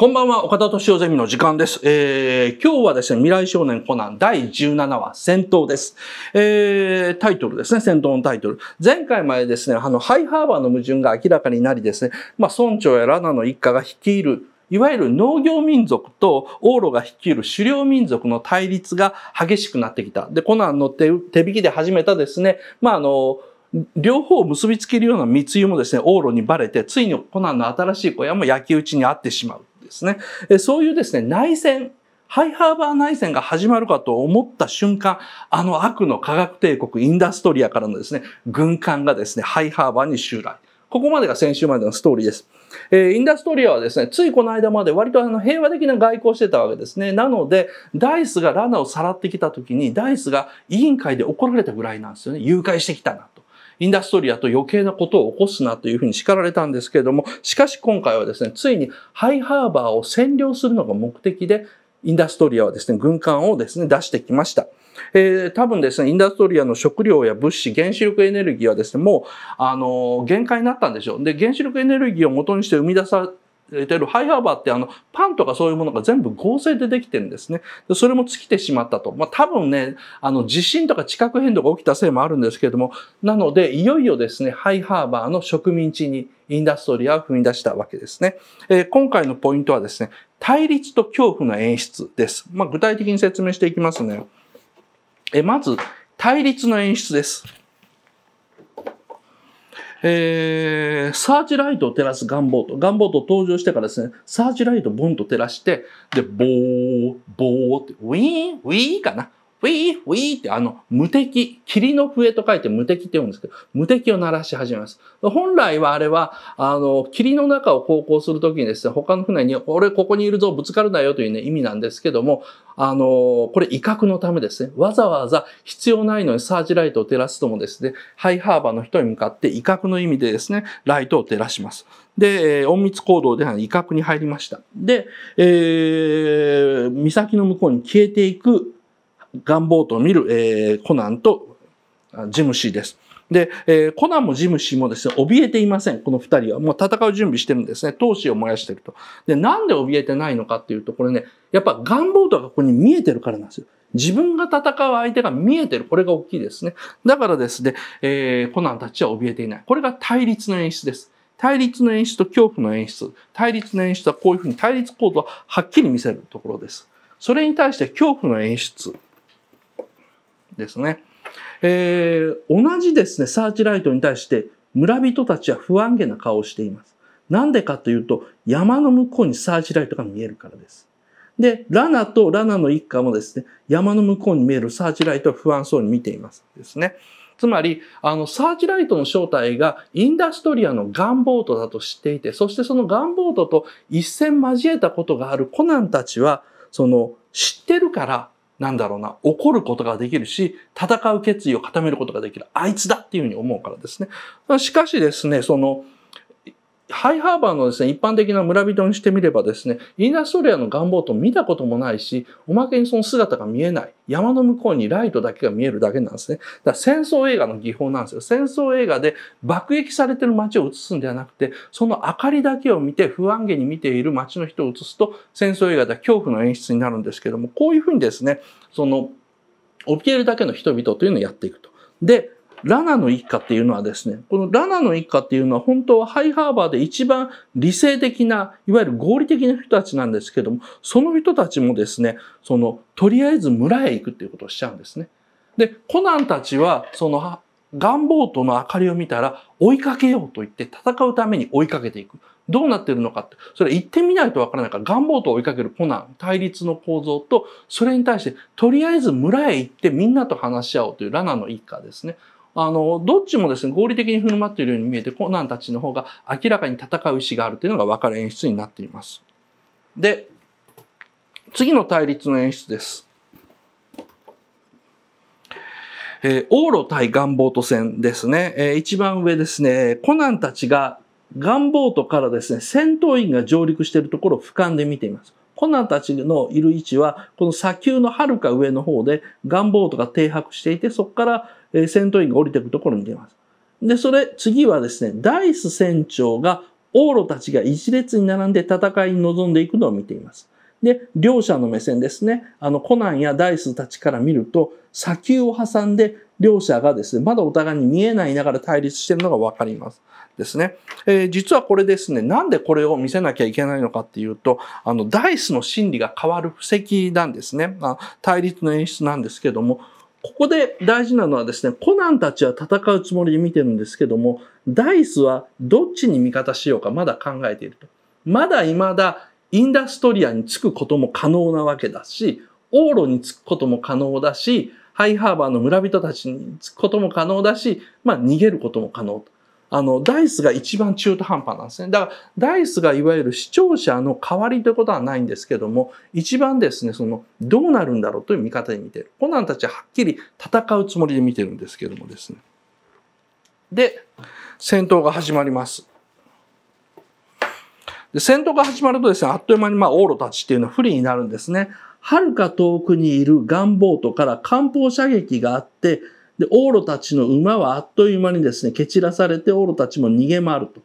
こんばんは、岡田敏夫ゼミの時間です。えー、今日はですね、未来少年コナン第17話、戦闘です。えー、タイトルですね、戦闘のタイトル。前回までですね、あの、ハイハーバーの矛盾が明らかになりですね、まあ、村長やラナの一家が率いるいわゆる農業民族と往路が率いる狩猟民族の対立が激しくなってきた。で、コナンの手手引きで始めたですね、まあ、あの、両方を結びつけるような密輸もですね、往路にバレて、ついにコナンの新しい小屋も焼き討ちにあってしまう。ですね。そういうですね、内戦、ハイハーバー内戦が始まるかと思った瞬間、あの悪の科学帝国インダストリアからのですね、軍艦がですね、ハイハーバーに襲来。ここまでが先週までのストーリーです。えー、インダストリアはですね、ついこの間まで割とあの平和的な外交してたわけですね。なので、ダイスがラナをさらってきた時に、ダイスが委員会で怒られたぐらいなんですよね。誘拐してきたなと。インダストリアと余計なことを起こすなというふうに叱られたんですけれども、しかし今回はですね、ついにハイハーバーを占領するのが目的で、インダストリアはですね、軍艦をですね、出してきました。えー、多分ですね、インダストリアの食料や物資、原子力エネルギーはですね、もう、あのー、限界になったんでしょう。で、原子力エネルギーを元にして生み出されてるハイハーバーってあのパンとかそういうものが全部合成でできてるんですね。でそれも尽きてしまったと。まあ多分ね、あの地震とか地殻変動が起きたせいもあるんですけれども、なのでいよいよですね、ハイハーバーの植民地にインダストリアを踏み出したわけですね。えー、今回のポイントはですね、対立と恐怖の演出です。まあ具体的に説明していきますね。えまず、対立の演出です。えー、サーチライトを照らすガンボート。ガンボート登場してからですね、サーチライトボンと照らして、で、ボー、ボーって、ウィーン、ウィーンかな。ウィー、ウィーってあの、無敵、霧の笛と書いて無敵って言うんですけど、無敵を鳴らし始めます。本来はあれは、あの、霧の中を航行するときにですね、他の船に、俺ここにいるぞ、ぶつかるなよというね、意味なんですけども、あの、これ威嚇のためですね、わざわざ必要ないのにサージライトを照らすともですね、ハイハーバーの人に向かって威嚇の意味でですね、ライトを照らします。で、隠密行動では威嚇に入りました。で、えー、岬の向こうに消えていく願望と見る、えー、コナンとジムシーです。で、えー、コナンもジムシーもですね、怯えていません。この二人は。もう戦う準備してるんですね。闘志を燃やしてると。で、なんで怯えてないのかっていうと、これね、やっぱ願望とかここに見えてるからなんですよ。自分が戦う相手が見えてる。これが大きいですね。だからですね、えー、コナンたちは怯えていない。これが対立の演出です。対立の演出と恐怖の演出。対立の演出はこういうふうに対立構造をはっきり見せるところです。それに対して恐怖の演出ですね。えー、同じですね、サーチライトに対して村人たちは不安げな顔をしています。なんでかというと、山の向こうにサーチライトが見えるからです。で、ラナとラナの一家もですね、山の向こうに見えるサーチライトを不安そうに見ていますですね。つまり、あの、サーチライトの正体がインダストリアのガンボートだと知っていて、そしてそのガンボートと一戦交えたことがあるコナンたちは、その、知ってるから、なんだろうな、怒ることができるし、戦う決意を固めることができる。あいつだっていうふうに思うからですね。しかしですね、その、ハイハーバーのですね、一般的な村人にしてみればですね、イーナストリアの願望と見たこともないし、おまけにその姿が見えない。山の向こうにライトだけが見えるだけなんですね。だから戦争映画の技法なんですよ。戦争映画で爆撃されてる街を映すんではなくて、その明かりだけを見て不安げに見ている街の人を映すと、戦争映画では恐怖の演出になるんですけども、こういうふうにですね、その、怯えるだけの人々というのをやっていくと。で、ラナの一家っていうのはですね、このラナの一家っていうのは本当はハイハーバーで一番理性的な、いわゆる合理的な人たちなんですけども、その人たちもですね、その、とりあえず村へ行くっていうことをしちゃうんですね。で、コナンたちは、その、ガンボートの明かりを見たら追いかけようと言って戦うために追いかけていく。どうなってるのかって、それ行ってみないとわからないから、ガンボートを追いかけるコナン、対立の構造と、それに対して、とりあえず村へ行ってみんなと話し合おうというラナの一家ですね。あの、どっちもですね、合理的に振る舞っているように見えて、コナンたちの方が明らかに戦う意思があるというのが分かる演出になっています。で、次の対立の演出です。えー、往路対ガンボート戦ですね。えー、一番上ですね、コナンたちがガンボートからですね、戦闘員が上陸しているところを俯瞰で見ています。コナンたちのいる位置は、この砂丘のはるか上の方で、ガンボートが停泊していて、そこからえー、戦闘員が降りてくところに出ます。で、それ、次はですね、ダイス船長が王路たちが一列に並んで戦いに臨んでいくのを見ています。で、両者の目線ですね。あの、コナンやダイスたちから見ると、砂丘を挟んで両者がですね、まだお互いに見えないながら対立しているのがわかります。ですね。えー、実はこれですね、なんでこれを見せなきゃいけないのかっていうと、あの、ダイスの心理が変わる布石なんですね。まあ、対立の演出なんですけども、ここで大事なのはですね、コナンたちは戦うつもりで見てるんですけども、ダイスはどっちに味方しようかまだ考えていると。まだ未だインダストリアに着くことも可能なわけだし、往路に着くことも可能だし、ハイハーバーの村人たちに着くことも可能だし、まあ逃げることも可能と。あの、ダイスが一番中途半端なんですね。だから、ダイスがいわゆる視聴者の代わりということはないんですけども、一番ですね、その、どうなるんだろうという見方で見てる。コナンたちははっきり戦うつもりで見てるんですけどもですね。で、戦闘が始まります。で戦闘が始まるとですね、あっという間にまあ、オーロたちっていうのは不利になるんですね。はるか遠くにいるガンボートから艦砲射撃があって、で、オーロたちの馬はあっという間にですね、蹴散らされてオーロたちも逃げ回ると。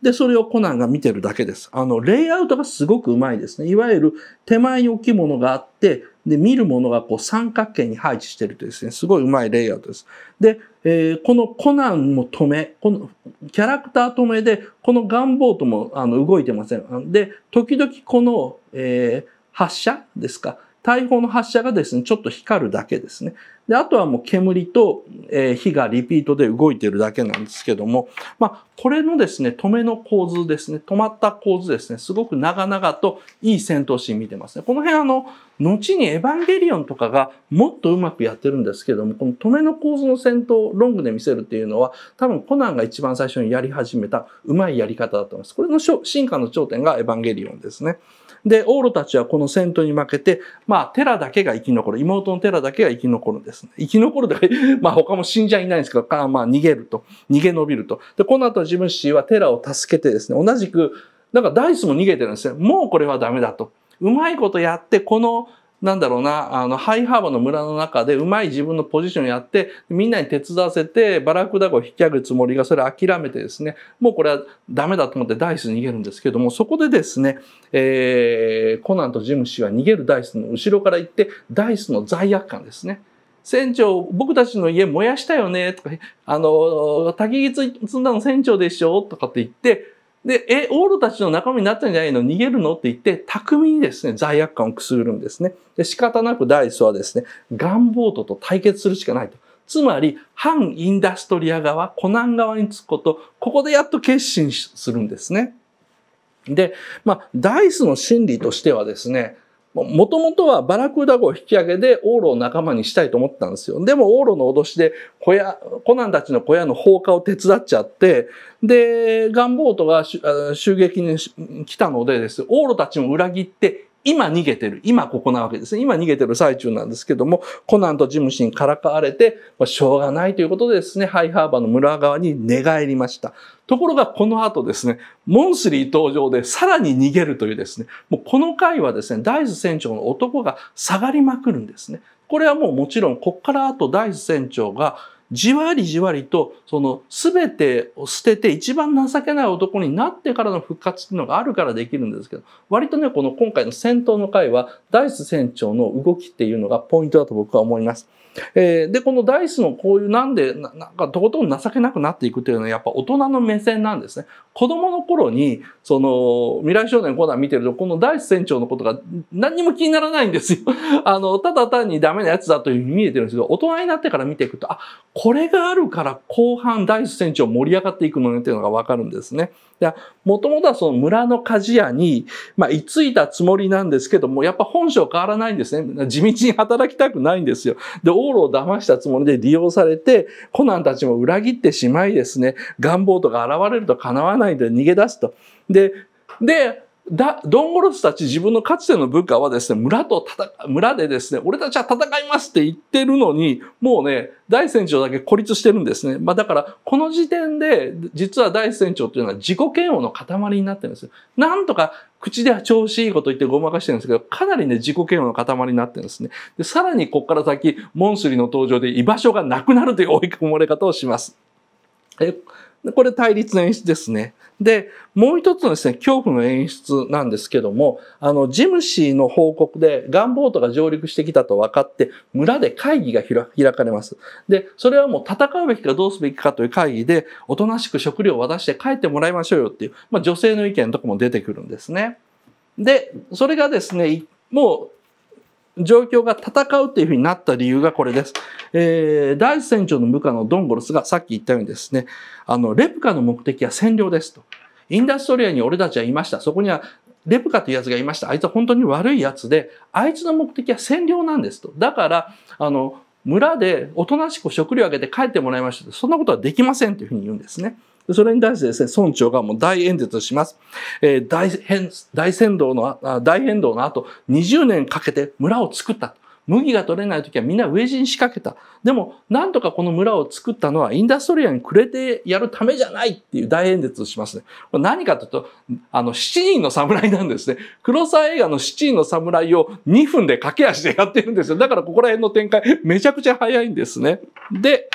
で、それをコナンが見てるだけです。あの、レイアウトがすごくうまいですね。いわゆる手前に大きいものがあって、で、見るものがこう三角形に配置してるとですね、すごいうまいレイアウトです。で、えー、このコナンも止め、このキャラクター止めで、このガンボートもあの動いてません。で、時々この、えー、発射ですか、大砲の発射がですね、ちょっと光るだけですね。で、あとはもう煙と、えー、火がリピートで動いてるだけなんですけども、まあ、これのですね、止めの構図ですね、止まった構図ですね、すごく長々といい戦闘シーン見てますね。この辺あの、後にエヴァンゲリオンとかがもっとうまくやってるんですけども、この止めの構図の戦闘をロングで見せるっていうのは、多分コナンが一番最初にやり始めたうまいやり方だと思います。これの進化の頂点がエヴァンゲリオンですね。で、オーロたちはこの戦闘に負けて、まあ、テラだけが生き残る、妹のテラだけが生き残るんです。ですね、生き残るだけ、まあ他も死んじゃいないんですけど、まあ逃げると、逃げ延びると。で、この後ジムシーはテラを助けてですね、同じく、なんかダイスも逃げてるんですね。もうこれはダメだと。うまいことやって、この、なんだろうな、あの、ハイハーバーの村の中でうまい自分のポジションやって、みんなに手伝わせて、バラクダゴを引き上げるつもりが、それ諦めてですね、もうこれはダメだと思ってダイス逃げるんですけども、そこでですね、えー、コナンとジム氏は逃げるダイスの後ろから行って、ダイスの罪悪感ですね。船長、僕たちの家燃やしたよねとか、あの、焚き木積んだの船長でしょとかって言って、で、え、オールたちの仲間になったんじゃないの逃げるのって言って、巧みにですね、罪悪感をくすぐるんですね。で、仕方なくダイスはですね、ガンボートと対決するしかないと。つまり、反インダストリア側、コナン側につくこと、ここでやっと決心するんですね。で、まあ、ダイスの心理としてはですね、もともとはバラクーダ号引き上げでオーロを仲間にしたいと思ったんですよ。でもオーロの脅しで小屋、コナンたちの小屋の放火を手伝っちゃって、で、ガンボートが襲撃に来たのでです、オーロたちも裏切って今逃げてる、今ここなわけですね。今逃げてる最中なんですけども、コナンとジムシンからかわれて、ましょうがないということでですね、ハイハーバーの村側に寝返りました。ところがこの後ですね、モンスリー登場でさらに逃げるというですね、もうこの回はですね、ダイ船長の男が下がりまくるんですね。これはもうもちろん、こっから後ダイ豆船長が、じわりじわりとその全てを捨てて一番情けない男になってからの復活っていうのがあるからできるんですけど割とねこの今回の戦闘の回はダイス船長の動きっていうのがポイントだと僕は思います。えー、でこのダイスのこういうなんでなんかとことん情けなくなっていくっていうのはやっぱ大人の目線なんですね。子供の頃にその未来少年コーナー見てるとこのダイス船長のことが何にも気にならないんですよ。あのただ単にダメなやつだというふうに見えてるんですけど大人になってから見ていくとあこれがあるから後半第一戦地を盛り上がっていくのねっていうのがわかるんですね。もともとはその村の鍛冶屋に、まあ、居ついたつもりなんですけども、やっぱ本性変わらないんですね。地道に働きたくないんですよ。で、オールを騙したつもりで利用されて、コナンたちも裏切ってしまいですね、願望とか現れると叶わないで逃げ出すと。で、で、だ、ドンゴロスたち自分のかつての部下はですね、村と戦、村でですね、俺たちは戦いますって言ってるのに、もうね、大船長だけ孤立してるんですね。まあだから、この時点で、実は大船長っていうのは自己嫌悪の塊になってるんですよ。なんとか、口では調子いいこと言ってごまかしてるんですけど、かなりね、自己嫌悪の塊になってるんですね。で、さらにここから先、モンスリの登場で居場所がなくなるという追い込まれ方をします。えこれ対立の演出ですね。で、もう一つのですね、恐怖の演出なんですけども、あの、ジムシーの報告でガンボートが上陸してきたと分かって、村で会議が開かれます。で、それはもう戦うべきかどうすべきかという会議で、おとなしく食料を渡して帰ってもらいましょうよっていう、まあ、女性の意見とかも出てくるんですね。で、それがですね、もう状況が戦うというふうになった理由がこれです。えー、第一船長の部下のドンゴロスがさっき言ったようにですね、あの、レプカの目的は占領ですと。インダストリアに俺たちはいました。そこにはレプカというやつがいました。あいつは本当に悪いやつで、あいつの目的は占領なんですと。だから、あの、村でおとなしく食料をあげて帰ってもらいましたそんなことはできませんというふうに言うんですね。それに対してですね、村長がもう大演説します。えー、大変、大変動の、大変動の後、20年かけて村を作った。麦が取れない時はみんな飢え死に仕掛けた。でも、なんとかこの村を作ったのはインダストリアにくれてやるためじゃないっていう大演説をしますね。これ何かというと、あの、七人の侍なんですね。黒沢映画の七人の侍を2分で駆け足でやってるんですよ。だからここら辺の展開、めちゃくちゃ早いんですね。で、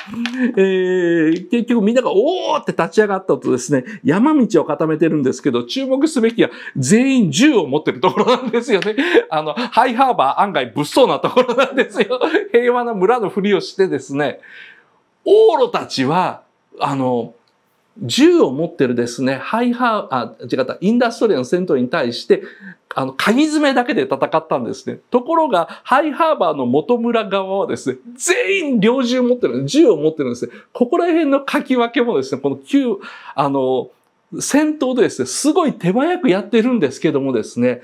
えー、結局みんながおーって立ち上がったとですね、山道を固めてるんですけど、注目すべきは全員銃を持ってるところなんですよね。あの、ハイハーバー案外物騒なところころなんですよ。平和な村のふりをしてですね、王路たちは、あの、銃を持ってるですね、ハイハー、あ、違った、インダストリアの戦闘に対して、あの、鍵爪だけで戦ったんですね。ところが、ハイハーバーの元村側はですね、全員猟銃持ってる、銃を持ってるんですね。ここら辺の書き分けもですね、この旧、あの、戦闘でですね、すごい手早くやってるんですけどもですね、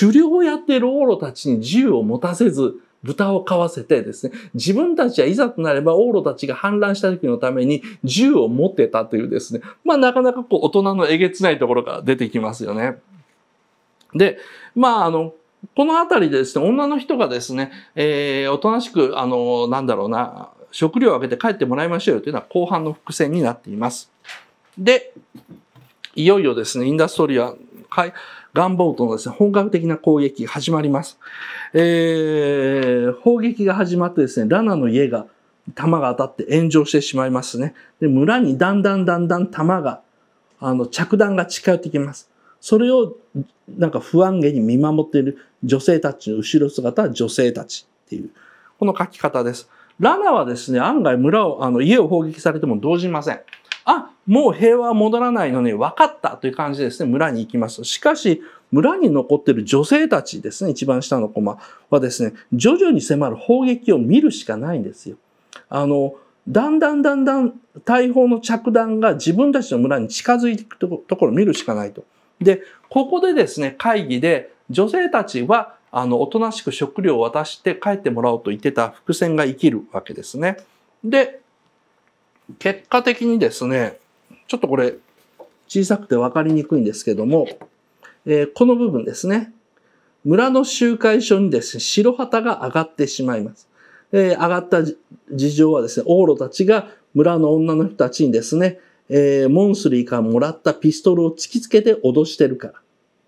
狩猟をやってるオーロたちに銃を持たせず、豚を買わせてですね、自分たちはいざとなれば王路たちが反乱した時のために銃を持ってたというですね、まあなかなかこう大人のえげつないところが出てきますよね。で、まああの、このあたりでですね、女の人がですね、えー、おとなしく、あの、なんだろうな、食料をあげて帰ってもらいましょうよというのは後半の伏線になっています。で、いよいよですね、インダストリア、ガンボートのですね、本格的な攻撃が始まります。えー、砲撃が始まってですね、ラナの家が弾が当たって炎上してしまいますね。で、村にだんだんだんだん弾が、あの、着弾が近寄ってきます。それを、なんか不安げに見守っている女性たちの後ろ姿は女性たちっていう、この書き方です。ラナはですね、案外村を、あの、家を砲撃されても動じません。あ、もう平和は戻らないのね、分かったという感じでですね、村に行きます。しかし、村に残ってる女性たちですね、一番下のコマはですね、徐々に迫る砲撃を見るしかないんですよ。あの、だんだんだんだん大砲の着弾が自分たちの村に近づいていくところを見るしかないと。で、ここでですね、会議で女性たちは、あの、おとなしく食料を渡して帰ってもらおうと言ってた伏線が生きるわけですね。で、結果的にですね、ちょっとこれ小さくて分かりにくいんですけども、えー、この部分ですね、村の集会所にですね、白旗が上がってしまいます。えー、上がった事情はですね、ーロたちが村の女の人たちにですね、えー、モンスリーからもらったピストルを突きつけて脅してるから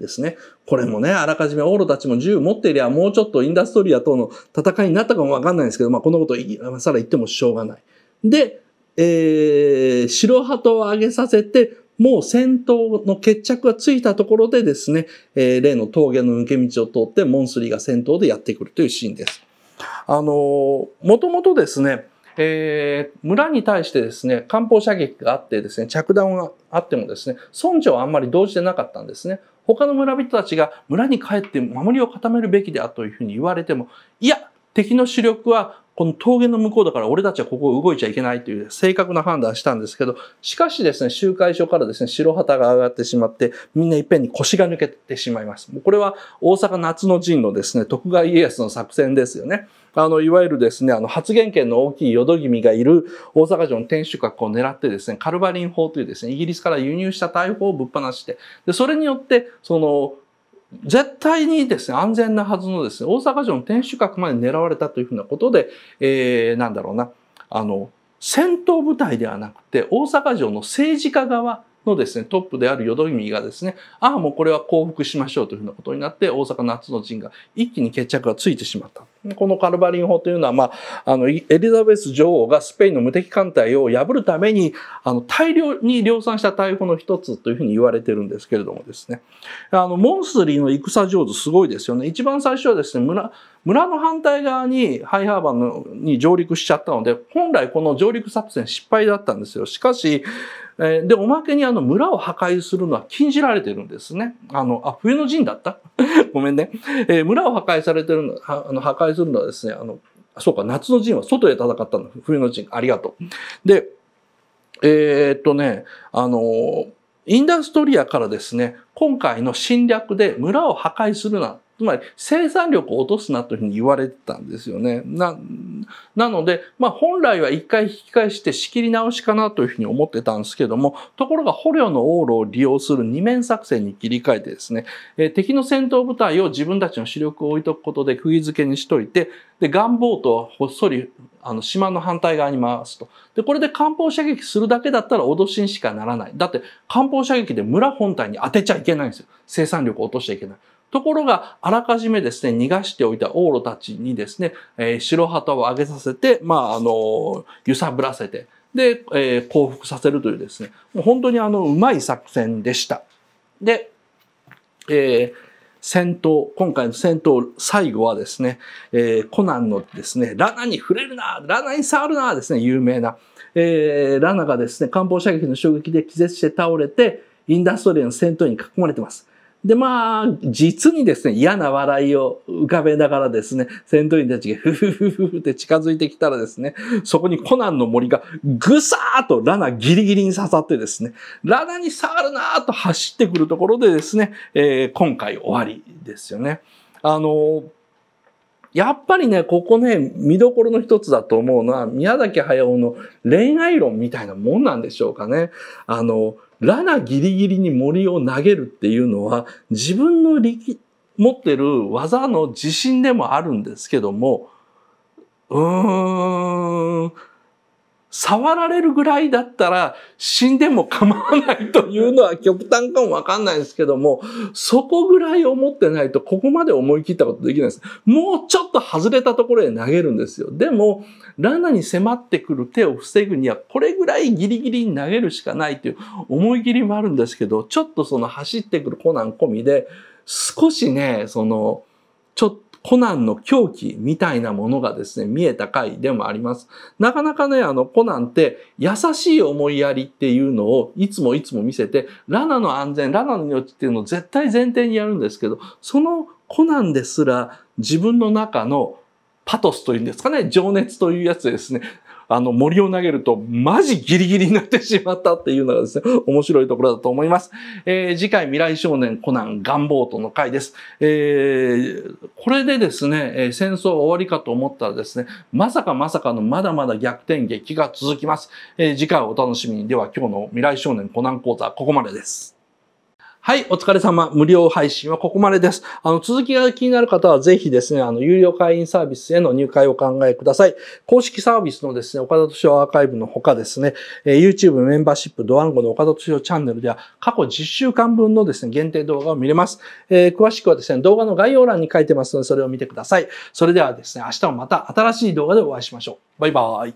ですね。これもね、あらかじめオーロたちも銃持っていりゃもうちょっとインダストリアとの戦いになったかもわかんないんですけど、まあこのこと今更言ってもしょうがない。で、えー、白鳩を上げさせて、もう戦闘の決着がついたところでですね、えー、例の峠の抜け道を通ってモンスリーが戦闘でやってくるというシーンです。あのー、もともとですね、えー、村に対してですね、艦砲射撃があってですね、着弾があってもですね、村長はあんまり動じてなかったんですね。他の村人たちが村に帰って守りを固めるべきでだというふうに言われても、いや、敵の主力はこの峠の向こうだから俺たちはここを動いちゃいけないという正確な判断したんですけど、しかしですね、集会所からですね、白旗が上がってしまって、みんないっぺんに腰が抜けてしまいます。これは大阪夏の陣のですね、徳川家康の作戦ですよね。あの、いわゆるですね、あの、発言権の大きい淀君がいる大阪城の天守閣を狙ってですね、カルバリン法というですね、イギリスから輸入した大砲をぶっ放して、で、それによって、その、絶対にですね、安全なはずのですね、大阪城の天守閣まで狙われたというふうなことで、えー、なんだろうな、あの、戦闘部隊ではなくて、大阪城の政治家側、のですね、トップである淀君がですね、ああ、もうこれは降伏しましょうというふうなことになって、大阪夏の陣が一気に決着がついてしまった。このカルバリン法というのは、まあ、あの、エリザベス女王がスペインの無敵艦隊を破るために、あの、大量に量産した大砲の一つというふうに言われてるんですけれどもですね。あの、モンスリーの戦上手すごいですよね。一番最初はですね、村、村の反対側にハイハーバーのに上陸しちゃったので、本来この上陸作戦失敗だったんですよ。しかし、えで、おまけにあの村を破壊するのは禁じられてるんですね。あの、あ、冬の陣だった ごめんね。えー、村を破壊されてるの、あの、破壊敗するのはですね、あの、そうか、夏の陣は外で戦ったの。冬の陣、ありがとう。で、えー、っとね、あの、インダストリアからですね、今回の侵略で村を破壊するなつまり生産力を落とすなというふうに言われてたんですよね。な、なので、まあ本来は一回引き返して仕切り直しかなというふうに思ってたんですけども、ところが捕虜の往路を利用する二面作戦に切り替えてですね、えー、敵の戦闘部隊を自分たちの主力を置いとくことで釘付けにしといて、で、ガンボートはほっそりあの島の反対側に回すと。で、これで艦砲射撃するだけだったら脅しにしかならない。だって艦砲射撃で村本体に当てちゃいけないんですよ。生産力を落としちゃいけない。ところが、あらかじめですね、逃がしておいたーロたちにですね、えー、白旗を上げさせて、まあ、あの、揺さぶらせて、で、えー、降伏させるというですね、もう本当にあの、うまい作戦でした。で、えー、戦闘、今回の戦闘、最後はですね、えー、コナンのですね、ラナに触れるな、ラナに触るな、ですね、有名な、えー、ラナがですね、艦砲射撃の衝撃で気絶して倒れて、インダストリアの戦闘に囲まれてます。で、まあ、実にですね、嫌な笑いを浮かべながらですね、戦闘員たちがふふふふって近づいてきたらですね、そこにコナンの森がぐさーっとラナギリギリに刺さってですね、ラナに触るなーと走ってくるところでですね、えー、今回終わりですよね。あのーやっぱりね、ここね、見どころの一つだと思うのは、宮崎駿の恋愛論みたいなもんなんでしょうかね。あの、ラナギリギリに森を投げるっていうのは、自分の力、持ってる技の自信でもあるんですけども、うーん、触られるぐらいだったら死んでも構わないというのは極端かもわかんないですけども、そこぐらい思ってないとここまで思い切ったことできないです。もうちょっと外れたところへ投げるんですよ。でも、ラナに迫ってくる手を防ぐにはこれぐらいギリギリに投げるしかないという思い切りもあるんですけど、ちょっとその走ってくるコナン込みで、少しね、その、ちょっとコナンの狂気みたいなものがですね、見えた回でもあります。なかなかね、あの、コナンって優しい思いやりっていうのをいつもいつも見せて、ラナの安全、ラナの命っていうのを絶対前提にやるんですけど、そのコナンですら自分の中のパトスというんですかね、情熱というやつですね、あの、森を投げると、マジギリギリになってしまったっていうのがですね、面白いところだと思います。えー、次回、未来少年コナン、ガンボートの回です。えー、これでですね、戦争終わりかと思ったらですね、まさかまさかのまだまだ逆転劇が続きます。えー、次回お楽しみに。では、今日の未来少年コナン講座、ここまでです。はい、お疲れ様。無料配信はここまでです。あの、続きが気になる方は、ぜひですね、あの、有料会員サービスへの入会をお考えください。公式サービスのですね、岡田敏夫アーカイブのほかですね、えー、YouTube メンバーシップドワンゴの岡田敏夫チャンネルでは、過去10週間分のですね、限定動画を見れます。えー、詳しくはですね、動画の概要欄に書いてますので、それを見てください。それではですね、明日もまた新しい動画でお会いしましょう。バイバーイ。